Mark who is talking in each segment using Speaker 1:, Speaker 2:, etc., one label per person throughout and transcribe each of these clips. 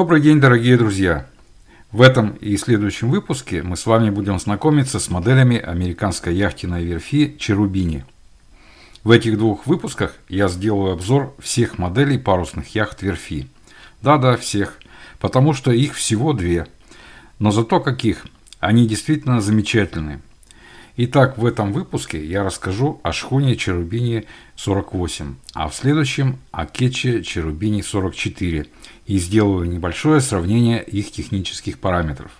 Speaker 1: Добрый день, дорогие друзья! В этом и следующем выпуске мы с вами будем знакомиться с моделями американской яхтенной верфи «Черубини». В этих двух выпусках я сделаю обзор всех моделей парусных яхт верфи. Да-да, всех, потому что их всего две. Но зато каких! Они действительно замечательные. Итак, в этом выпуске я расскажу о шхуне Черубини 48, а в следующем о кетче Черубини 44 и сделаю небольшое сравнение их технических параметров.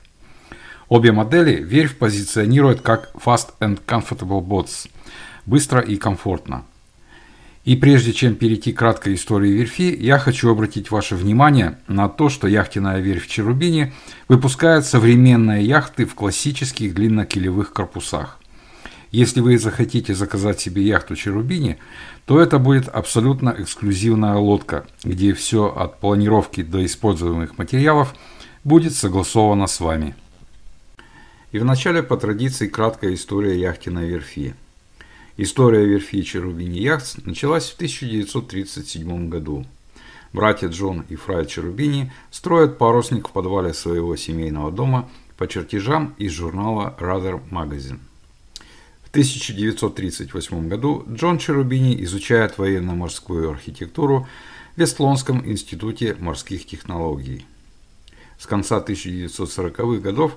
Speaker 1: Обе модели Верфь позиционирует как Fast and Comfortable Boats – быстро и комфортно. И прежде чем перейти к краткой истории верфи, я хочу обратить ваше внимание на то, что яхтенная верфь Черубини выпускает современные яхты в классических длиннокилевых корпусах – если вы захотите заказать себе яхту Черубини, то это будет абсолютно эксклюзивная лодка, где все от планировки до используемых материалов будет согласовано с вами. И вначале по традиции краткая история яхтенной верфи. История верфи Черубини Яхтс началась в 1937 году. Братья Джон и Фрай Черубини строят парусник в подвале своего семейного дома по чертежам из журнала Rather Magazine. В 1938 году Джон Черубини изучает военно-морскую архитектуру в Вестлонском институте морских технологий. С конца 1940-х годов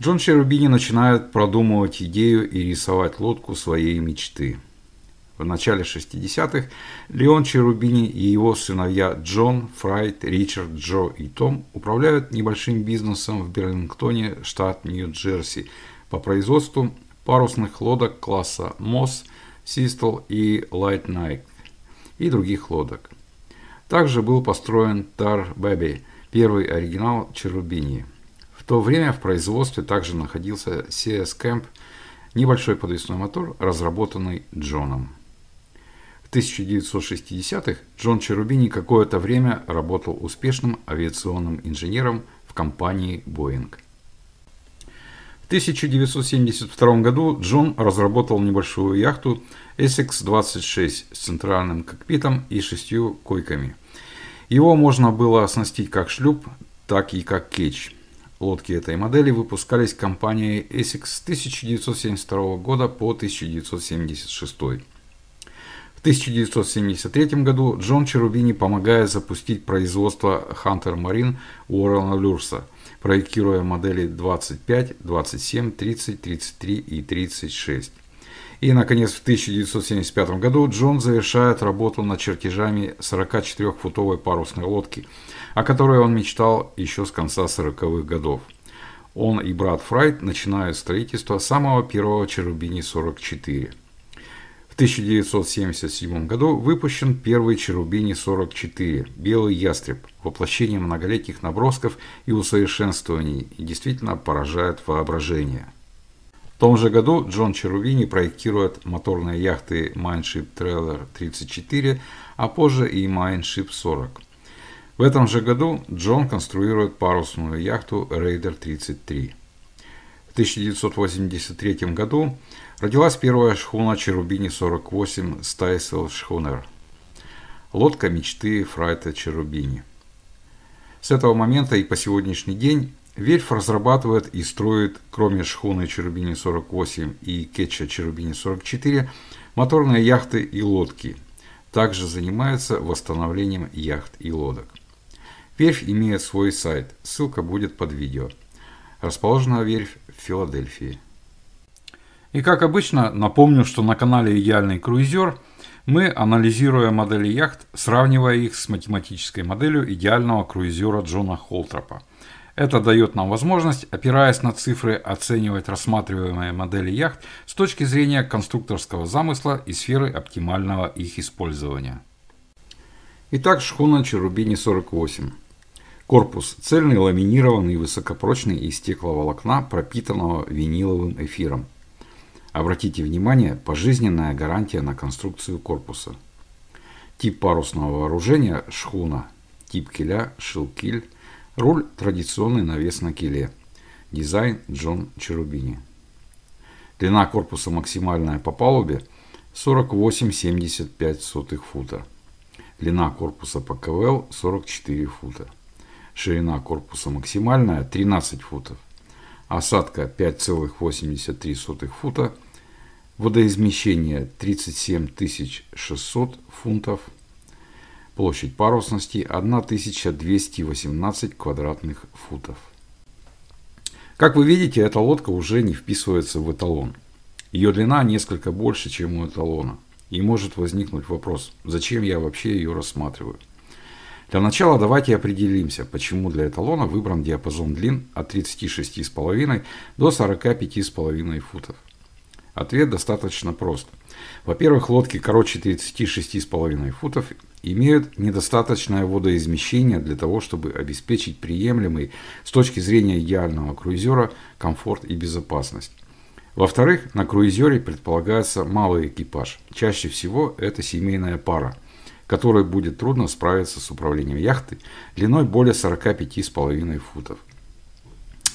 Speaker 1: Джон Черубини начинает продумывать идею и рисовать лодку своей мечты. В начале 60-х Леон Черубини и его сыновья Джон, Фрайт, Ричард, Джо и Том управляют небольшим бизнесом в Берлингтоне, штат Нью-Джерси, по производству парусных лодок класса «Мосс», Систол и «Лайт Найк» и других лодок. Также был построен «Тар Бэби», первый оригинал «Черубини». В то время в производстве также находился «CS Camp», небольшой подвесной мотор, разработанный Джоном. В 1960-х Джон Черубини какое-то время работал успешным авиационным инженером в компании «Боинг». В 1972 году Джон разработал небольшую яхту Essex-26 с центральным кокпитом и шестью койками. Его можно было оснастить как шлюп, так и как кетч. Лодки этой модели выпускались компанией Essex с 1972 года по 1976. 1973 году Джон Черубини помогает запустить производство Hunter Marine Уоррена Люрса, проектируя модели 25, 27, 30, 33 и 36. И, наконец, в 1975 году Джон завершает работу над чертежами 44-футовой парусной лодки, о которой он мечтал еще с конца 40-х годов. Он и брат Фрайт начинают строительство самого первого Черубини 44. 1977 году выпущен первый Черубини-44 «Белый ястреб» воплощение многолетних набросков и усовершенствований и действительно поражает воображение. В том же году Джон Черувини проектирует моторные яхты Mindship Trailer 34, а позже и Mindship 40. В этом же году Джон конструирует парусную яхту Raider 33. В 1983 году Родилась первая шхуна Черубини 48 Стайсел Шхунер. Лодка мечты Фрайта Черубини. С этого момента и по сегодняшний день Вельф разрабатывает и строит, кроме шхуны Черубини 48 и кетча Черубини 44, моторные яхты и лодки. Также занимается восстановлением яхт и лодок. Верфь имеет свой сайт, ссылка будет под видео. Расположена верфь в Филадельфии. И как обычно, напомню, что на канале «Идеальный круизер» мы, анализируя модели яхт, сравнивая их с математической моделью идеального круизера Джона Холтропа. Это дает нам возможность, опираясь на цифры, оценивать рассматриваемые модели яхт с точки зрения конструкторского замысла и сферы оптимального их использования. Итак, шхуна Черубини 48. Корпус цельный, ламинированный, высокопрочный из стекловолокна, пропитанного виниловым эфиром. Обратите внимание, пожизненная гарантия на конструкцию корпуса. Тип парусного вооружения – шхуна. Тип киля – шилкиль. Руль – традиционный навес на киле. Дизайн – Джон Черубини. Длина корпуса максимальная по палубе 48,75 фута. Длина корпуса по КВЛ 44 фута. Ширина корпуса максимальная 13 футов. Осадка 5,83 фута Водоизмещение 37 600 фунтов. Площадь парусности 1218 квадратных футов. Как вы видите, эта лодка уже не вписывается в эталон. Ее длина несколько больше, чем у эталона. И может возникнуть вопрос, зачем я вообще ее рассматриваю. Для начала давайте определимся, почему для эталона выбран диапазон длин от 36,5 до 45,5 футов. Ответ достаточно прост. Во-первых, лодки короче 36,5 футов имеют недостаточное водоизмещение для того, чтобы обеспечить приемлемый с точки зрения идеального круизера комфорт и безопасность. Во-вторых, на круизере предполагается малый экипаж. Чаще всего это семейная пара, которой будет трудно справиться с управлением яхты длиной более 45,5 футов.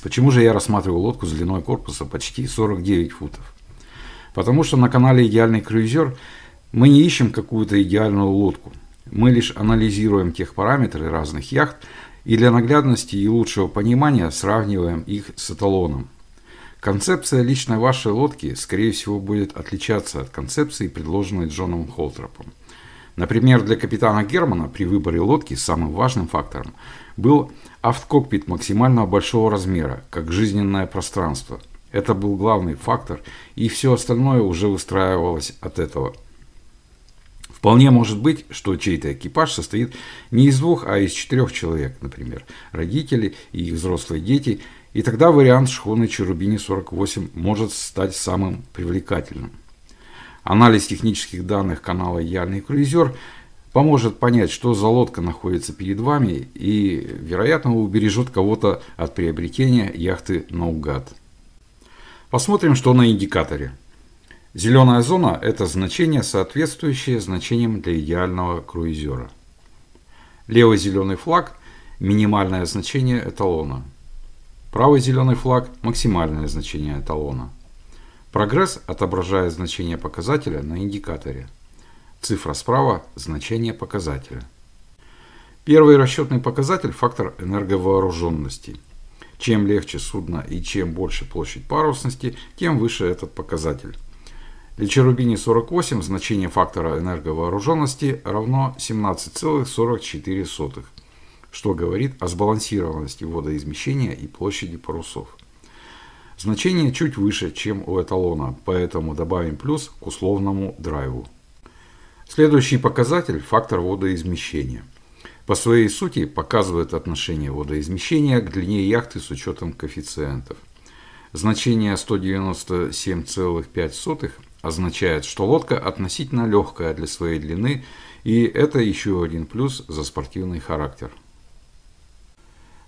Speaker 1: Почему же я рассматриваю лодку с длиной корпуса почти 49 футов? Потому что на канале «Идеальный круизер» мы не ищем какую-то идеальную лодку. Мы лишь анализируем тех параметры разных яхт и для наглядности и лучшего понимания сравниваем их с эталоном. Концепция лично вашей лодки, скорее всего, будет отличаться от концепции, предложенной Джоном Холтропом. Например, для капитана Германа при выборе лодки самым важным фактором был автококпит максимально большого размера, как жизненное пространство – это был главный фактор, и все остальное уже устраивалось от этого. Вполне может быть, что чей-то экипаж состоит не из двух, а из четырех человек, например, родители и их взрослые дети, и тогда вариант шхуны Черубини 48 может стать самым привлекательным. Анализ технических данных канала «Яльный круизер» поможет понять, что за лодка находится перед вами и, вероятно, убережет кого-то от приобретения яхты наугад. No Посмотрим, что на индикаторе. Зеленая зона – это значение, соответствующее значениям для идеального круизера. Левый зеленый флаг – минимальное значение эталона. Правый зеленый флаг – максимальное значение эталона. Прогресс отображает значение показателя на индикаторе. Цифра справа – значение показателя. Первый расчетный показатель – фактор энерговооруженности – чем легче судно и чем больше площадь парусности, тем выше этот показатель. Для Черубини 48 значение фактора энерговооруженности равно 17,44, что говорит о сбалансированности водоизмещения и площади парусов. Значение чуть выше, чем у эталона, поэтому добавим плюс к условному драйву. Следующий показатель – фактор водоизмещения – по своей сути показывает отношение водоизмещения к длине яхты с учетом коэффициентов. Значение 197,5 означает, что лодка относительно легкая для своей длины, и это еще один плюс за спортивный характер.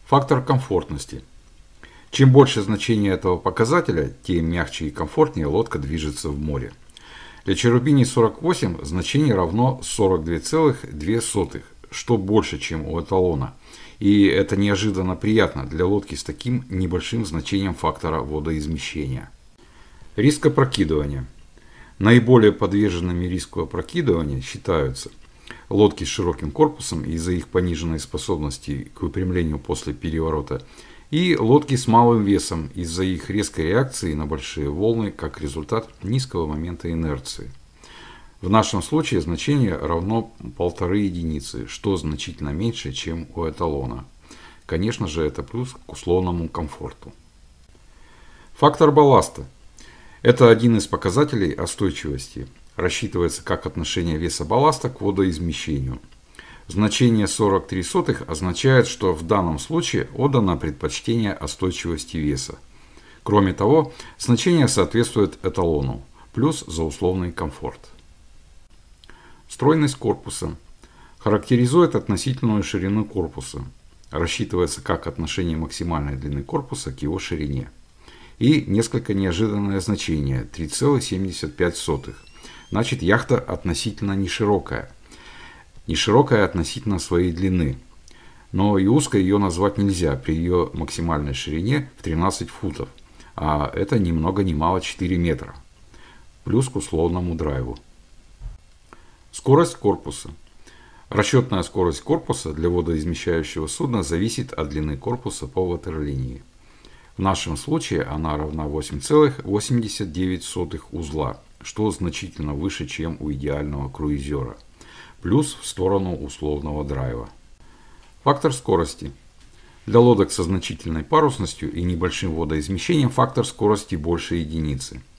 Speaker 1: Фактор комфортности. Чем больше значение этого показателя, тем мягче и комфортнее лодка движется в море. Для Черубини 48 значение равно 42,2, что больше, чем у эталона. И это неожиданно приятно для лодки с таким небольшим значением фактора водоизмещения. Риск опрокидывания. Наиболее подверженными риску опрокидывания считаются лодки с широким корпусом из-за их пониженной способности к выпрямлению после переворота и лодки с малым весом из-за их резкой реакции на большие волны как результат низкого момента инерции. В нашем случае значение равно полторы единицы, что значительно меньше, чем у эталона. Конечно же, это плюс к условному комфорту. Фактор балласта. Это один из показателей остойчивости. Рассчитывается как отношение веса балласта к водоизмещению. Значение 43 сотых означает, что в данном случае отдано предпочтение остойчивости веса. Кроме того, значение соответствует эталону, плюс за условный комфорт. Стройность корпуса характеризует относительную ширину корпуса. Рассчитывается как отношение максимальной длины корпуса к его ширине. И несколько неожиданное значение 3,75. Значит, яхта относительно не широкая. Не широкая относительно своей длины. Но и узкой ее назвать нельзя при ее максимальной ширине в 13 футов. А это ни много ни мало 4 метра. Плюс к условному драйву. Скорость корпуса. Расчетная скорость корпуса для водоизмещающего судна зависит от длины корпуса по ватерлинии. В нашем случае она равна 8,89 узла, что значительно выше, чем у идеального круизера, плюс в сторону условного драйва. Фактор скорости. Для лодок со значительной парусностью и небольшим водоизмещением фактор скорости больше единицы –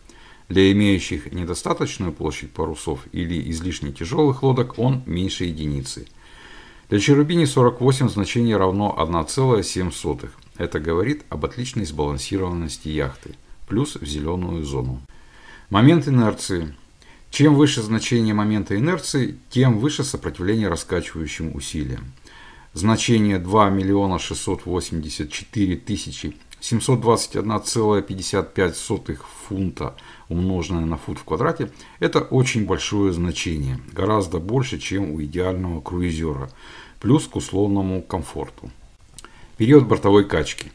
Speaker 1: для имеющих недостаточную площадь парусов или излишне тяжелых лодок он меньше единицы. Для Черубини 48 значение равно 1,7. Это говорит об отличной сбалансированности яхты, плюс в зеленую зону. Момент инерции. Чем выше значение момента инерции, тем выше сопротивление раскачивающим усилиям. Значение 2 миллиона 684 тысячи 721,55 фунта умноженное на фут в квадрате, это очень большое значение, гораздо больше, чем у идеального круизера, плюс к условному комфорту. Период бортовой качки.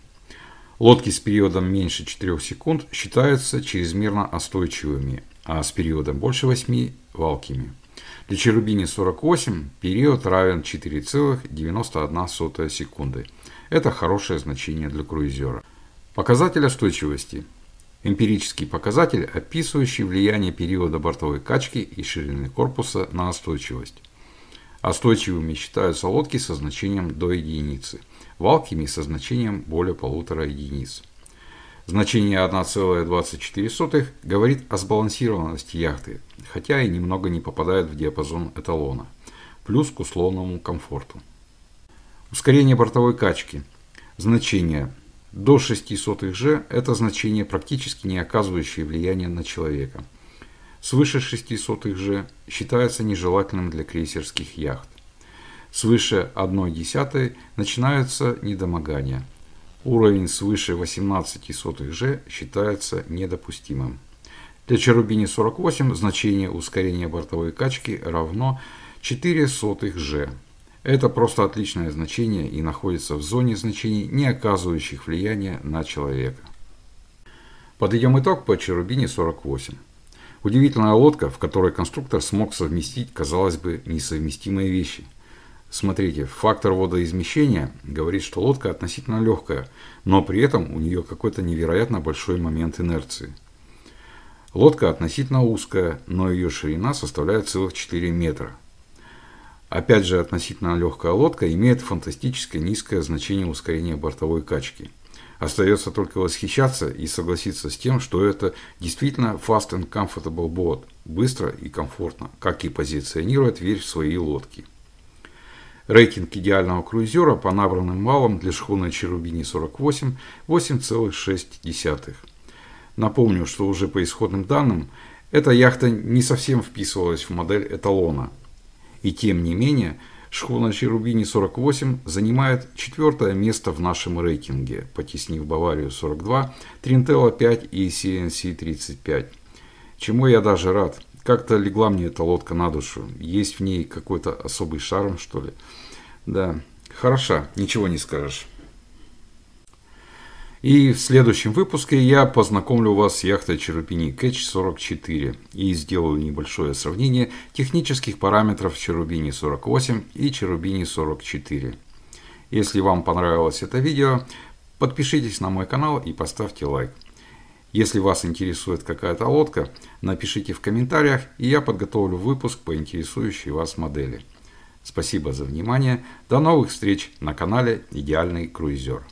Speaker 1: Лодки с периодом меньше 4 секунд считаются чрезмерно остойчивыми, а с периодом больше 8 – валкими. Для Черубини 48 период равен 4,91 секунды. Это хорошее значение для круизера. Показатель остойчивости. Эмпирический показатель, описывающий влияние периода бортовой качки и ширины корпуса на остойчивость. Остойчивыми считаются лодки со значением до единицы, валкими со значением более полутора единиц. Значение 1,24 говорит о сбалансированности яхты, хотя и немного не попадает в диапазон эталона, плюс к условному комфорту. Ускорение бортовой качки. Значение до 0,06 же – это значение, практически не оказывающее влияния на человека. Свыше 0,06 же считается нежелательным для крейсерских яхт. Свыше 0,1 начинаются недомогания. Уровень свыше 0,18 же считается недопустимым. Для Черубини 48 значение ускорения бортовой качки равно 0,04 же. Это просто отличное значение и находится в зоне значений, не оказывающих влияния на человека. Подведем итог по Черубине 48. Удивительная лодка, в которой конструктор смог совместить, казалось бы, несовместимые вещи. Смотрите, фактор водоизмещения говорит, что лодка относительно легкая, но при этом у нее какой-то невероятно большой момент инерции. Лодка относительно узкая, но ее ширина составляет целых 4 метра – Опять же, относительно легкая лодка имеет фантастическое низкое значение ускорения бортовой качки. Остается только восхищаться и согласиться с тем, что это действительно fast and comfortable boat, быстро и комфортно, как и позиционирует верь в свои лодки. Рейтинг идеального круизера по набранным валам для шхуны Черубини 48 8,6. Напомню, что уже по исходным данным, эта яхта не совсем вписывалась в модель эталона – и тем не менее, Шхуна Черубини 48 занимает четвертое место в нашем рейтинге, потеснив Баварию 42, Тринтелло 5 и CNC 35. Чему я даже рад. Как-то легла мне эта лодка на душу. Есть в ней какой-то особый шарм, что ли. Да, хороша, ничего не скажешь. И в следующем выпуске я познакомлю вас с яхтой Черубини Catch 44 и сделаю небольшое сравнение технических параметров Черубини 48 и Черубини 44. Если вам понравилось это видео, подпишитесь на мой канал и поставьте лайк. Если вас интересует какая-то лодка, напишите в комментариях, и я подготовлю выпуск по интересующей вас модели. Спасибо за внимание. До новых встреч на канале «Идеальный круизер».